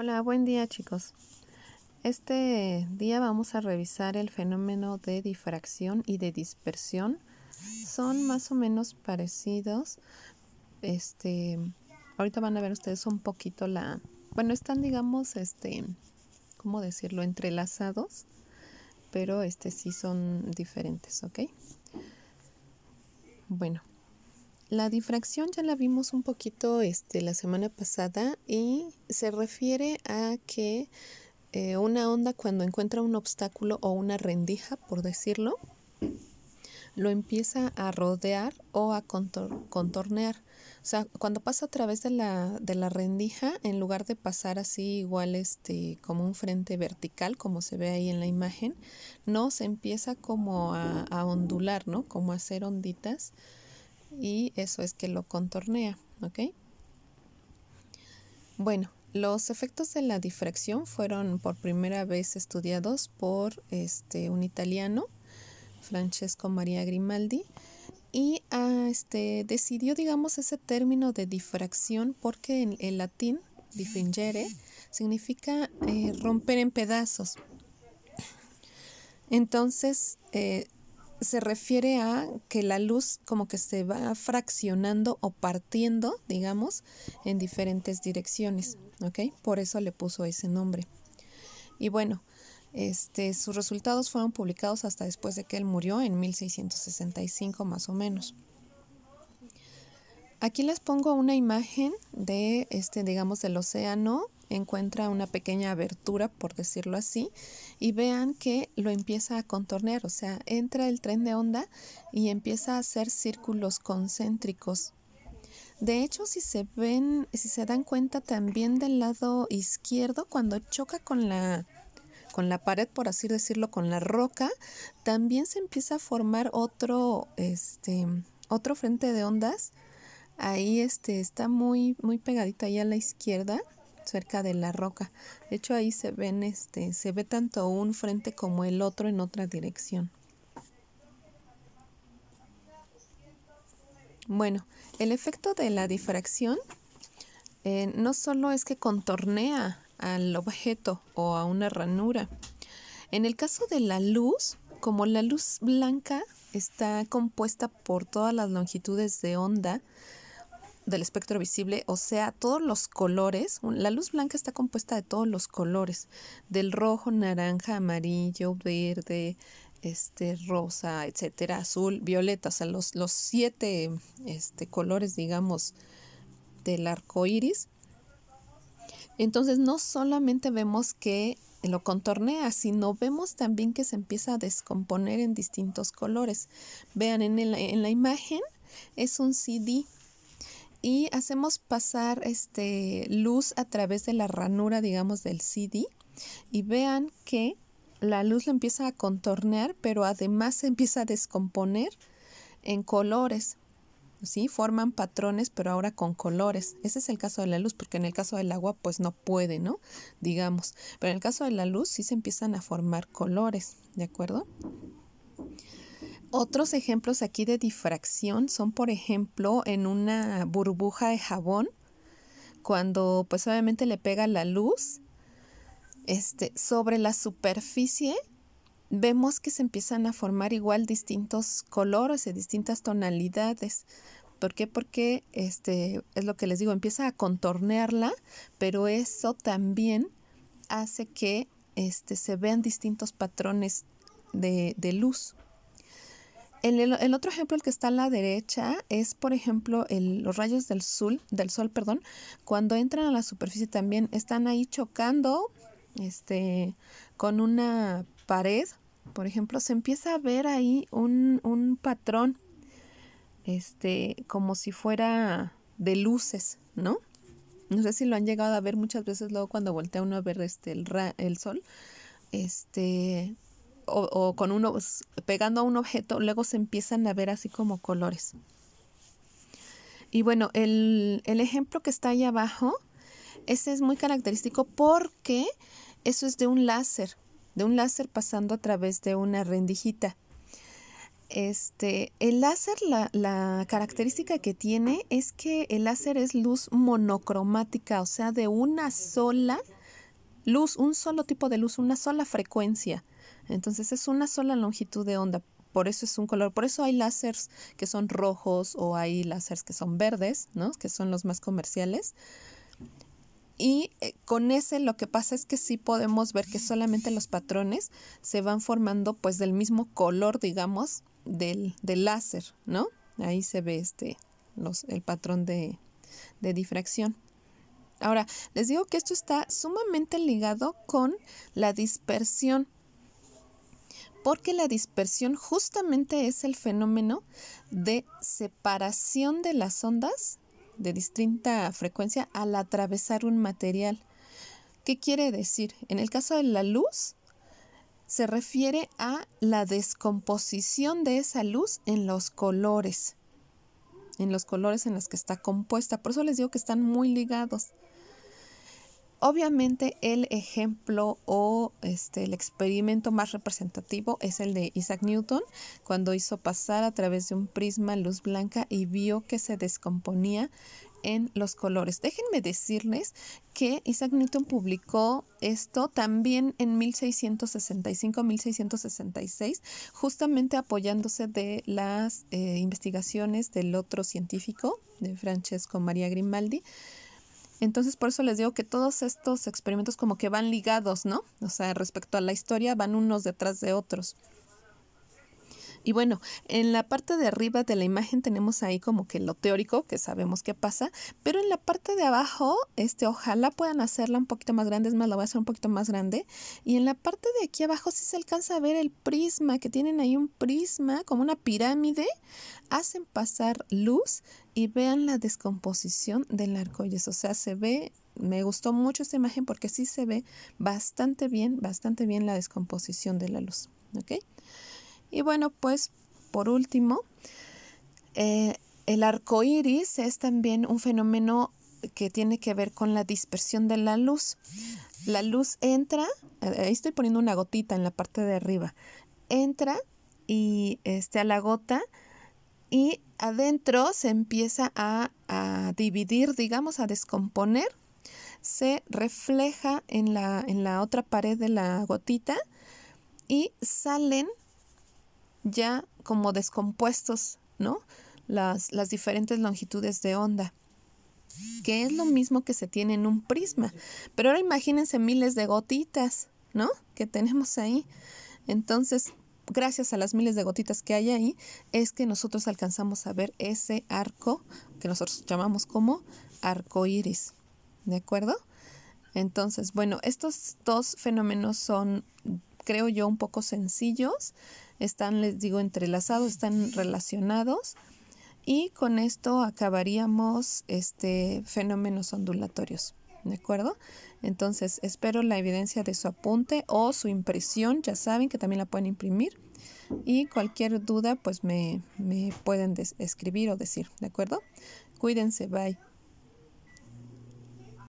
Hola, buen día chicos. Este día vamos a revisar el fenómeno de difracción y de dispersión. Son más o menos parecidos. Este, ahorita van a ver ustedes un poquito la, bueno, están digamos este, ¿cómo decirlo? entrelazados, pero este sí son diferentes, ¿ok? Bueno, la difracción ya la vimos un poquito este, la semana pasada y se refiere a que eh, una onda cuando encuentra un obstáculo o una rendija, por decirlo, lo empieza a rodear o a contornear. O sea, cuando pasa a través de la, de la rendija, en lugar de pasar así igual este, como un frente vertical, como se ve ahí en la imagen, no, se empieza como a, a ondular, ¿no? Como a hacer onditas y eso es que lo contornea, ¿ok? Bueno, los efectos de la difracción fueron por primera vez estudiados por este, un italiano, Francesco Maria Grimaldi, y ah, este, decidió, digamos, ese término de difracción porque en el latín difringere, significa eh, romper en pedazos. Entonces, eh, se refiere a que la luz como que se va fraccionando o partiendo, digamos, en diferentes direcciones, ¿ok? Por eso le puso ese nombre. Y bueno, este, sus resultados fueron publicados hasta después de que él murió en 1665 más o menos. Aquí les pongo una imagen de este, digamos, del océano encuentra una pequeña abertura, por decirlo así, y vean que lo empieza a contornear, o sea, entra el tren de onda y empieza a hacer círculos concéntricos. De hecho, si se ven, si se dan cuenta también del lado izquierdo, cuando choca con la con la pared, por así decirlo, con la roca, también se empieza a formar otro, este, otro frente de ondas. Ahí este, está muy, muy pegadita ahí a la izquierda cerca de la roca. De hecho, ahí se ven este, se ve tanto un frente como el otro en otra dirección. Bueno, el efecto de la difracción eh, no solo es que contornea al objeto o a una ranura. En el caso de la luz, como la luz blanca está compuesta por todas las longitudes de onda, del espectro visible, o sea, todos los colores, la luz blanca está compuesta de todos los colores, del rojo, naranja, amarillo, verde, este, rosa, etcétera, azul, violeta, o sea, los, los siete este, colores, digamos, del arco iris. Entonces, no solamente vemos que lo contornea, sino vemos también que se empieza a descomponer en distintos colores. Vean, en, el, en la imagen es un CD y hacemos pasar este luz a través de la ranura, digamos, del CD y vean que la luz la empieza a contornear, pero además se empieza a descomponer en colores. ¿Sí? Forman patrones, pero ahora con colores. Ese es el caso de la luz, porque en el caso del agua, pues no puede, ¿no? Digamos. Pero en el caso de la luz, sí se empiezan a formar colores, ¿de acuerdo? Otros ejemplos aquí de difracción son, por ejemplo, en una burbuja de jabón, cuando pues obviamente le pega la luz este, sobre la superficie, vemos que se empiezan a formar igual distintos colores y distintas tonalidades. ¿Por qué? Porque este, es lo que les digo, empieza a contornearla, pero eso también hace que este, se vean distintos patrones de luz. El, otro ejemplo, el que está a la derecha, es por ejemplo los rayos del sol, del sol, perdón, cuando entran a la superficie también están ahí chocando este, con una pared, por ejemplo, se empieza a ver ahí un, un patrón, este, como si fuera de luces, ¿no? No sé si lo han llegado a ver muchas veces luego cuando voltea uno a ver este, el, el sol, este, o, con uno pegando a un objeto, luego se empiezan a ver así como colores. Y bueno, el, ejemplo que está ahí abajo, ese es muy característico porque eso es de un láser, de un láser pasando a través de una rendijita. Este, el láser, la, característica que tiene es que el láser es luz monocromática, o sea, de una sola luz, un solo tipo de luz, una sola frecuencia. Entonces es una sola longitud de onda. Por eso es un color, por eso hay láseres que son rojos o hay láseres que son verdes, ¿no? Que son los más comerciales. Y eh, con ese lo que pasa es que sí podemos ver que solamente los patrones se van formando pues del mismo color, digamos, del, láser, ¿no? Ahí se ve este, los, el patrón de, de difracción. Ahora, les digo que esto está sumamente ligado con la dispersión, porque la dispersión justamente es el fenómeno de separación de las ondas de distinta frecuencia al atravesar un material. ¿Qué quiere decir? En el caso de la luz, se refiere a la descomposición de esa luz en los colores, en los colores en los que está compuesta. Por eso les digo que están muy ligados. Obviamente el ejemplo o este, el experimento más representativo es el de Isaac Newton, cuando hizo pasar a través de un prisma luz blanca y vio que se descomponía en los colores. Déjenme decirles que Isaac Newton publicó esto también en 1665-1666, justamente apoyándose de las eh, investigaciones del otro científico, de Francesco María Grimaldi. Entonces, por eso les digo que todos estos experimentos como que van ligados, ¿no? O sea, respecto a la historia, van unos detrás de otros. Y bueno, en la parte de arriba de la imagen tenemos ahí como que lo teórico, que sabemos qué pasa, pero en la parte de abajo, este, ojalá puedan hacerla un poquito más grande, es más, la voy a hacer un poquito más grande. Y en la parte de aquí abajo sí se alcanza a ver el prisma, que tienen ahí un prisma, como una pirámide, hacen pasar luz y vean la descomposición del arcoíris, o sea, se ve me gustó mucho esta imagen porque sí se ve bastante bien, bastante bien la descomposición de la luz. ¿ok? Y bueno, pues por último, eh, el arco iris es también un fenómeno que tiene que ver con la dispersión de la luz. La luz entra, eh, ahí estoy poniendo una gotita en la parte de arriba, entra y este, a la gota y adentro se empieza a, dividir, digamos, a descomponer, se refleja en la, en la otra pared de la gotita y salen ya como descompuestos, ¿no? Las, diferentes longitudes de onda, que es lo mismo que se tiene en un prisma. Pero ahora imagínense miles de gotitas, ¿no? Que tenemos ahí. Entonces, gracias a las miles de gotitas que hay ahí, es que nosotros alcanzamos a ver ese arco que nosotros llamamos como arco iris. ¿De acuerdo? Entonces, bueno, estos dos fenómenos son, creo yo, un poco sencillos están, les digo, entrelazados, están relacionados. Y con esto acabaríamos este, fenómenos ondulatorios. ¿De acuerdo? Entonces, espero la evidencia de su apunte o su impresión. Ya saben que también la pueden imprimir. Y cualquier duda, pues me, me pueden escribir o decir. ¿De acuerdo? Cuídense. Bye.